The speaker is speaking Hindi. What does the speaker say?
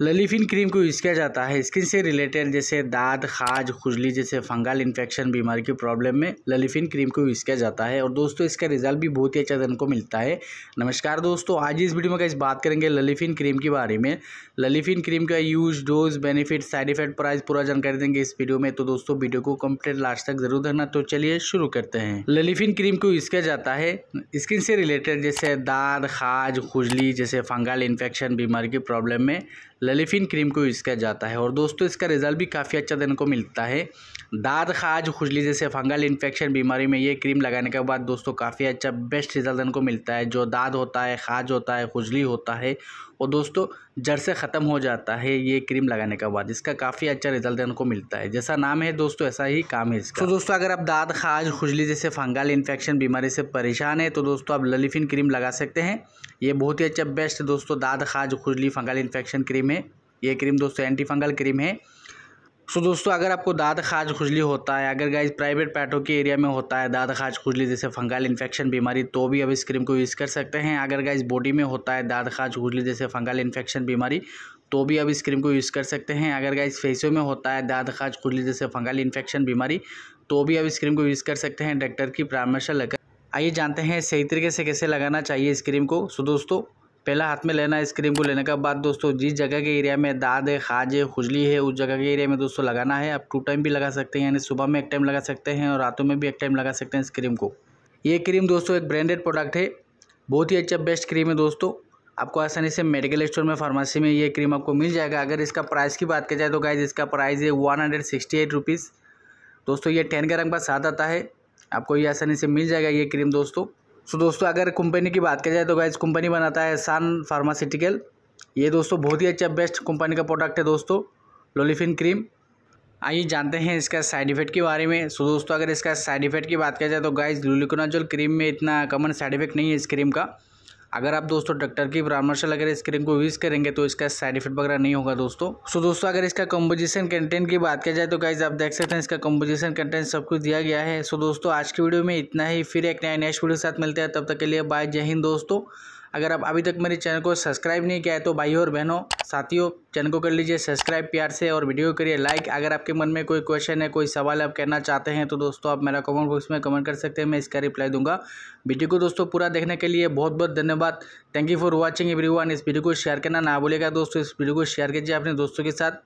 ललीफिन क्रीम को यूज़ किया जाता है स्किन से रिलेटेड जैसे दाद खाज खुजली जैसे फंगल इन्फेक्शन बीमारी की प्रॉब्लम में ललीफिन क्रीम को यूज़ किया जाता है और दोस्तों इसका रिजल्ट भी बहुत ही अच्छा धन को मिलता है नमस्कार दोस्तों आज इस वीडियो में इस बात करेंगे ललीफिन क्रीम के बारे में ललीफिन क्रीम का use dose benefit side effect price पूरा जानकारी देंगे इस वीडियो में तो दोस्तों वीडियो को कम्प्लीट लास्ट तक जरूर देखना तो चलिए शुरू करते हैं ललीफिन क्रीम को यूज़ किया जाता है स्किन से रिलेटेड जैसे दाद खाज खुजली जैसे फंगल इन्फेक्शन बीमारी की प्रॉब्लम में ललिफिन क्रीम को यूज़ किया जाता है और दोस्तों इसका रिजल्ट भी काफ़ी अच्छा देने को मिलता है दाद खाज खुजली जैसे फंगल इन्फेक्शन बीमारी में ये क्रीम लगाने के बाद दोस्तों काफ़ी अच्छा बेस्ट रिजल्ट देने को मिलता है जो दाद होता है खाज होता है खुजली होता है और दोस्तों जड़ से ख़त्म हो जाता है ये क्रीम लगाने के बाद इसका काफ़ी अच्छा रिजल्ट इनको मिलता है जैसा नाम है दोस्तों ऐसा ही काम है इसका तो दोस्तों अगर आप दाद खाज खुजली जैसे फंगाल इन्फेक्शन बीमारी से परेशान है तो दोस्तों आप ललिफिन क्रीम लगा सकते हैं ये बहुत ही अच्छा बेस्ट दोस्तों दाद खाज खुजली फंगाल इन्फेक्शन क्रीम है ये क्रीम दोस्तों एंटी फंगल क्रीम है सो so, दोस्तों अगर आपको दाद खाज खुजली होता है अगर गाइज प्राइवेट पैटों के एरिया में होता है दाद खाज खुजली जैसे फंगाल इन्फेक्शन बीमारी तो भी अब इस क्रीम को यूज़ कर सकते हैं अगर गाइज बॉडी में होता है दाद खाज खुजली जैसे फंगाल इन्फेक्शन बीमारी तो भी आप इस क्रीम को यूज़ कर सकते हैं अगर गाइज फेसों में होता है दाद खाज खुजली जैसे फंगाल इन्फेक्शन बीमारी तो भी आप इस क्रीम को यूज़ कर सकते हैं डॉक्टर तो की परामर्श लगकर आइए जानते हैं सही तरीके से कैसे लगाना चाहिए इस क्रीम को सो दोस्तों पहला हाथ में लेना है इस क्रीम को लेने के बाद दोस्तों जिस जगह के एरिया में दाद है खाज है खुजली है उस जगह के एरिया में दोस्तों लगाना है आप टू टाइम भी लगा सकते हैं यानी सुबह में एक टाइम लगा सकते हैं और रातों में भी एक टाइम लगा सकते हैं इस क्रीम को ये क्रीम दोस्तों एक ब्रांडेड प्रोडक्ट है बहुत ही अच्छा बेस्ट क्रीम है दोस्तों आपको आसानी से मेडिकल स्टोर में फार्मेसी में ये क्रीम आपको मिल जाएगा अगर इसका प्राइस की बात की जाए तो गाइज इसका प्राइस है one hundred sixty eight rupees दोस्तों ये टेन ग्राम का साथ आता है आपको ये आसानी से मिल जाएगा ये क्रीम दोस्तों सो दोस्तों अगर कंपनी की बात की जाए तो गाइज कंपनी बनाता है सान फार्मास्यूटिकल ये दोस्तों बहुत ही अच्छा बेस्ट कंपनी का प्रोडक्ट है दोस्तों लोलीफिन क्रीम आइए जानते हैं इसका साइड इफेक्ट के बारे में सो दोस्तों अगर इसका साइड इफेक्ट की बात किया जाए तो गाइज लुलिकोनाजोल क्रीम में इतना कॉमन साइड इफेक्ट नहीं है इस क्रीम का अगर आप दोस्तों डॉक्टर की परामर्श अगर इस क्रीम को यूज़ करेंगे तो इसका साइड इफेक्ट वगैरह नहीं होगा दोस्तों सो दोस्तों अगर इसका कंपोजिशन कंटेंट की बात किया जाए तो गाइज आप देख सकते हैं इसका कंपोजिशन कंटेंट सब कुछ दिया गया है सो दोस्तों आज की वीडियो में इतना ही फिर एक नया नेक्स्ट वीडियो के साथ मिलते हैं तब तक के लिए बाय जय हिंद दोस्तों अगर आप अभी तक मेरे चैनल को सब्सक्राइब नहीं किया है तो भाई और बहनों साथियों चैनल को कर लीजिए सब्सक्राइब प्यार से और वीडियो करिए लाइक अगर आपके मन में कोई क्वेश्चन है कोई सवाल आप कहना चाहते हैं तो दोस्तों आप मेरा कमेंट बॉक्स में कमेंट कर सकते हैं मैं इसका रिप्लाई दूंगा वीडियो को दोस्तों पूरा देखने के लिए बहुत बहुत धन्यवाद thank you for watching every इस वीडियो को शेयर करना ना भूलेगा दोस्तों इस वीडियो को शेयर कीजिए अपने दोस्तों के साथ